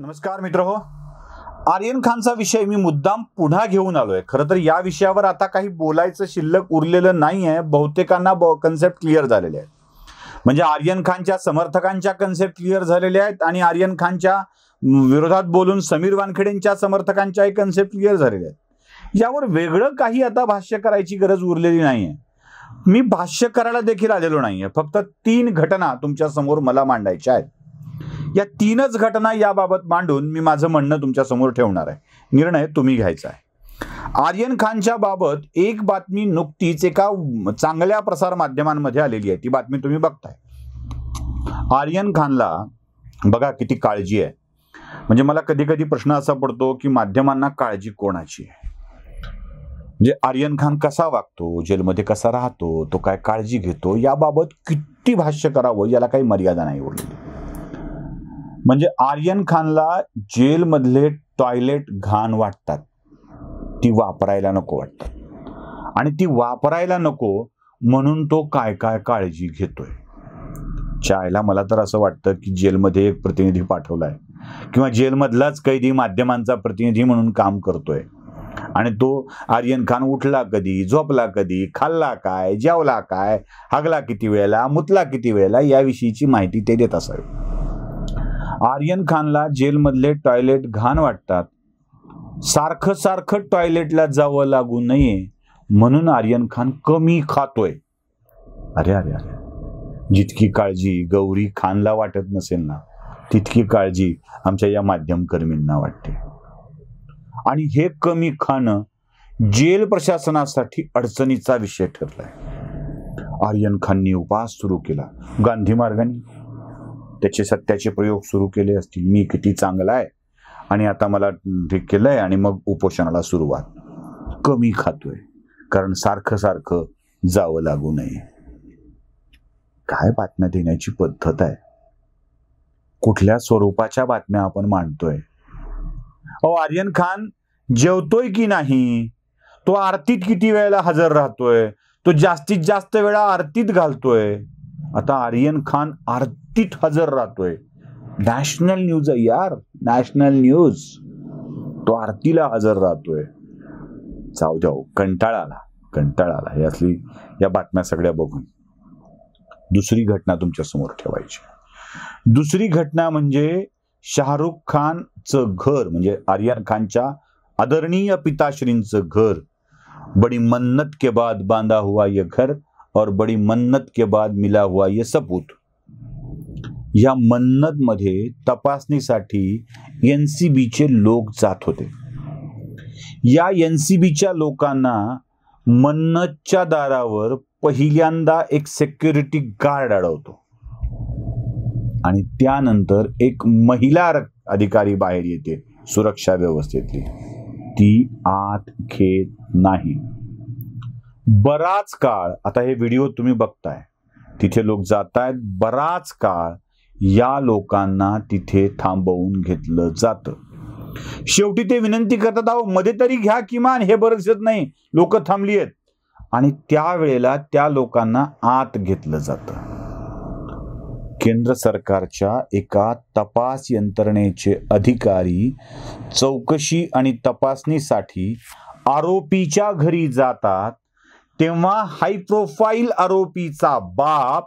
नमस्कार मित्र हो आर्यन खानचा विषय मी मुद्दाम पुन्हा घेऊन आलो आहे खरं तर या विषयावर आता काही बोलायचं शिल्लक उरलेलं नाही आहे बहुतेकांना कन्सेप्ट क्लिअर झालेले आहेत म्हणजे आर्यन खानच्या समर्थकांच्या कन्सेप्ट क्लिअर झालेल्या आहेत आणि आर्यन खानच्या विरोधात बोलून समीर वानखेडेंच्या समर्थकांच्याही कन्सेप्ट क्लिअर झालेल्या आहेत यावर वेगळं काही आता भाष्य करायची गरज उरलेली नाही आहे मी भाष्य करायला देखील आलेलो नाही आहे फक्त तीन घटना तुमच्या समोर मला मांडायच्या आहेत या तीनच घटना याबाबत मांडून मी माझं म्हणणं समोर ठेवणार आहे निर्णय तुम्ही घ्यायचा आहे आर्यन खानच्या बाबत एक बातमी नुकतीच एका चांगल्या प्रसार माध्यमांमध्ये आलेली आहे ती बातमी तुम्ही बघताय आर्यन खानला बघा किती काळजी आहे म्हणजे मला कधी कधी प्रश्न असा पडतो की माध्यमांना काळजी कोणाची आहे म्हणजे आर्यन खान कसा वागतो जेलमध्ये कसा राहतो तो काय काळजी घेतो याबाबत किती भाष्य करावं याला काही मर्यादा नाही ओढलेली म्हणजे आर्यन खानला जेलमधले टॉयलेट घाण वाटतात ती वापरायला नको वाटतात आणि ती वापरायला नको म्हणून तो काय काय काळजी घेतोय चायला मला तर असं वाटतं की जेलमध्ये एक प्रतिनिधी पाठवलाय किंवा जेलमधलाच कैदी माध्यमांचा प्रतिनिधी म्हणून काम करतोय आणि तो आर्यन खान उठला कधी झोपला कधी खाल्ला काय जेवला काय हागला किती वेळेला मुतला किती वेळेला याविषयीची माहिती ते देत असावी आर्यन खानला जेलमधले टॉयलेट घाण वाटतात सारखं सारखं टॉयलेटला जावं लागू नये म्हणून आर्यन खान कमी खातोय अरे अरे अरे जितकी काळजी गौरी खानला वाटत नसेल ना तितकी काळजी आमच्या या माध्यमकर्मींना वाटते आणि हे कमी खाणं जेल प्रशासनासाठी अडचणीचा विषय ठरलाय आर्यन खाननी उपवास सुरू केला गांधी मार्गाने त्याचे सत्याचे प्रयोग सुरू केले असतील मी किती चांगला आहे आणि आता मला हे केलं आहे आणि मग उपोषणाला सुरुवात कमी खातोय कारण सारखं सारखं जावं लागू नये काय बातम्या देण्याची पद्धत आहे कुठल्या स्वरूपाच्या बातम्या आपण मांडतोय अहो आर्यन खान जेवतोय की नाही तो आरतीत किती वेळेला हजर राहतोय तो जास्तीत जास्त वेळा आरतीत घालतोय आता आर्यन खान आरतीत हजर राहतोय नॅशनल न्यूज आहे यार नॅशनल न्यूज तो आरतीला हजर राहतोय जाऊ जाऊ हो, कंटाळाला कंटाळाला यातली या बातम्या सगळ्या बघून दुसरी घटना तुमच्या समोर ठेवायची दुसरी घटना म्हणजे शाहरुख खानचं घर म्हणजे आर्यन खानच्या आदरणीय पिताश्रींच घर बडी मन्नत के बाद बांधा हुआ ये घर और बड़ी मन्नत के बाद मिला हुआ ये सबूत या मन्नत मध्ये तपासणीसाठी एन सी बीचे लोक जात होते या एन सी बीच्या लोकांना मन्नतच्या दारावर पहिल्यांदा एक सिक्युरिटी गार्ड अडवतो आणि त्यानंतर एक महिला अधिकारी बाहेर येते सुरक्षा व्यवस्थेतली ती आत घेत नाही बराच काळ आता हे व्हिडिओ तुम्ही बघताय तिथे लोक जात आहेत बराच काळ या लोकांना तिथे थांबवून घेतलं जातं शेवटी ते विनंती करतात आहो मध्ये तरी घ्या किमान हे बरं दिसत नाही लोक थांबली आहेत आणि त्यावेळेला त्या लोकांना आत घेतलं जातं केंद्र सरकारच्या एका तपास यंत्रणेचे अधिकारी चौकशी आणि तपासणीसाठी आरोपीच्या घरी जातात तेव्हा हाय प्रोफाईल आरोपीचा बाप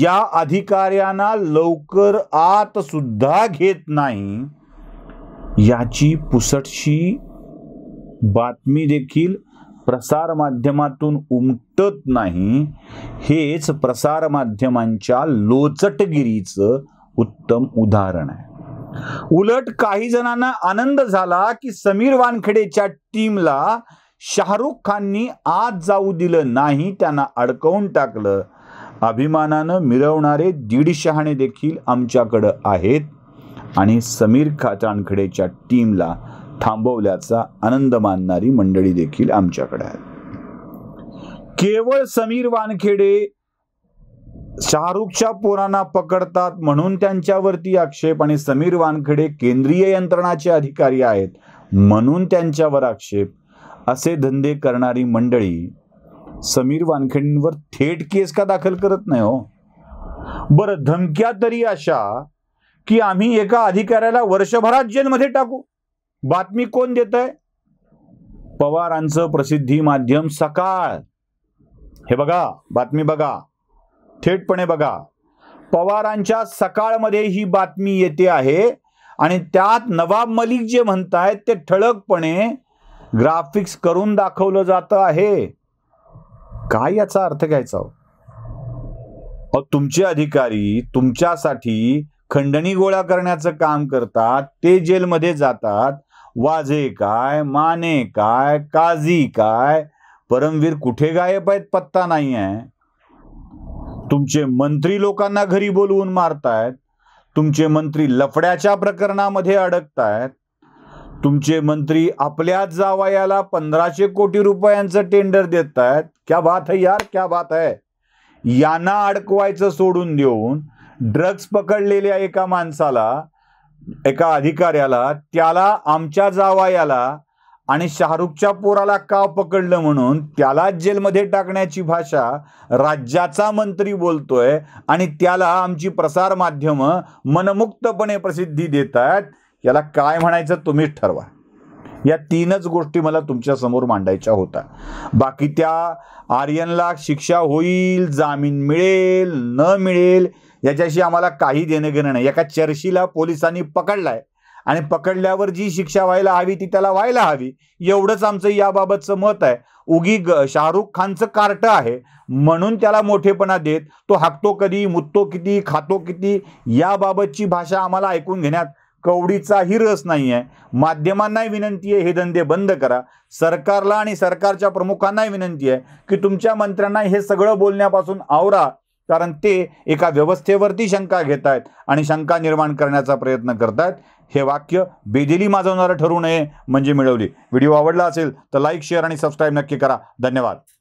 या अधिकाऱ्यांना लवकर आत सुद्धा घेत नाही याची पुसटशी बातमी देखील प्रसार माध्यमातून उमटत नाही हेच प्रसार माध्यमांच्या लोचटगिरीचं उत्तम उदाहरण आहे उलट काही जणांना आनंद झाला की समीर वानखेडेच्या टीमला शाहरुख खाननी आज जाऊ दिलं नाही त्यांना अडकवून टाकलं अभिमानानं मिरवणारे दीड शहाणे देखील आमच्याकडं आहेत आणि समीर खाचाणखडेच्या टीमला थांबवल्याचा आनंद मानणारी मंडळी देखील आमच्याकडे आहेत केवळ समीर वानखेडे शाहरुखच्या पोरांना पकडतात म्हणून त्यांच्यावरती आक्षेप आणि समीर वानखेडे केंद्रीय यंत्रणाचे अधिकारी आहेत म्हणून त्यांच्यावर आक्षेप असे धंदे करणारी मंडळी समीर वानखेडेंवर थेट केस का दाखल करत नाही हो बरं धमक्या तरी अशा की आम्ही एका अधिकाऱ्याला वर्षभरात जेलमध्ये टाकू बातमी कोण देत आहे पवारांचं प्रसिद्धी माध्यम सकाळ हे बघा बातमी बघा थेटपणे बघा पवारांच्या सकाळमध्ये ही बातमी येते आहे आणि त्यात नवाब मलिक जे म्हणतायत ते ठळकपणे ग्राफिक्स करून दाखवलं जात आहे काय याचा अर्थ घ्यायचा हो? तुमचे अधिकारी तुमच्यासाठी खंडणी गोळा करण्याचं काम करतात ते जेलमध्ये जातात वाजे काय माने काय काजी काय परमवीर कुठे गायब आहेत पत्ता नाही आहे तुमचे मंत्री लोकांना घरी बोलवून मारतायत तुमचे मंत्री लफड्याच्या प्रकरणामध्ये अडकतायत तुमचे मंत्री आपल्याच जावयाला पंधराशे कोटी रुपयांचं टेंडर देत आहेत क्या बात है यार क्या बात है यांना अडकवायचं सोडून देऊन ड्रग्ज पकडलेल्या एका माणसाला एका अधिकाऱ्याला त्याला आमच्या जावयाला आणि शाहरुखच्या पोराला का पकडलं म्हणून त्याला जेलमध्ये टाकण्याची भाषा राज्याचा मंत्री बोलतोय आणि त्याला आमची प्रसार प्रसारमाध्यमं मनमुक्तपणे प्रसिद्धी देत आहेत याला काय म्हणायचं तुम्हीच ठरवा या तीनच गोष्टी मला तुमच्यासमोर मांडायच्या होत्या बाकी त्या आर्यनला शिक्षा होईल जामीन मिळेल न मिळेल याच्याशी आम्हाला काही देणं घेणं नाही एका चर्शीला पोलिसांनी पकडलाय आणि पकडल्यावर जी शिक्षा व्हायला हवी ती त्याला व्हायला हवी एवढंच आमचं याबाबतचं मत आहे उगी ग शाहरुख खानचं कार्ट आहे म्हणून त्याला मोठेपणा देत तो हाकतो कधी मुततो किती खातो किती याबाबतची भाषा आम्हाला ऐकून घेण्यात कवडीचाही रस नाही आहे माध्यमांनाही विनंती आहे हे धंदे बंद करा सरकारला आणि सरकारच्या प्रमुखांनाही विनंती आहे की तुमच्या मंत्र्यांना हे सगळं बोलण्यापासून आवरा कारण ते एका व्यवस्थेवरती शंका घेत आहेत आणि शंका निर्माण करण्याचा प्रयत्न आहेत हे वाक्य बेदिली माजवणारं ठरू नये म्हणजे मिळवली व्हिडिओ आवडला असेल तर लाईक शेअर आणि सबस्क्राईब नक्की करा धन्यवाद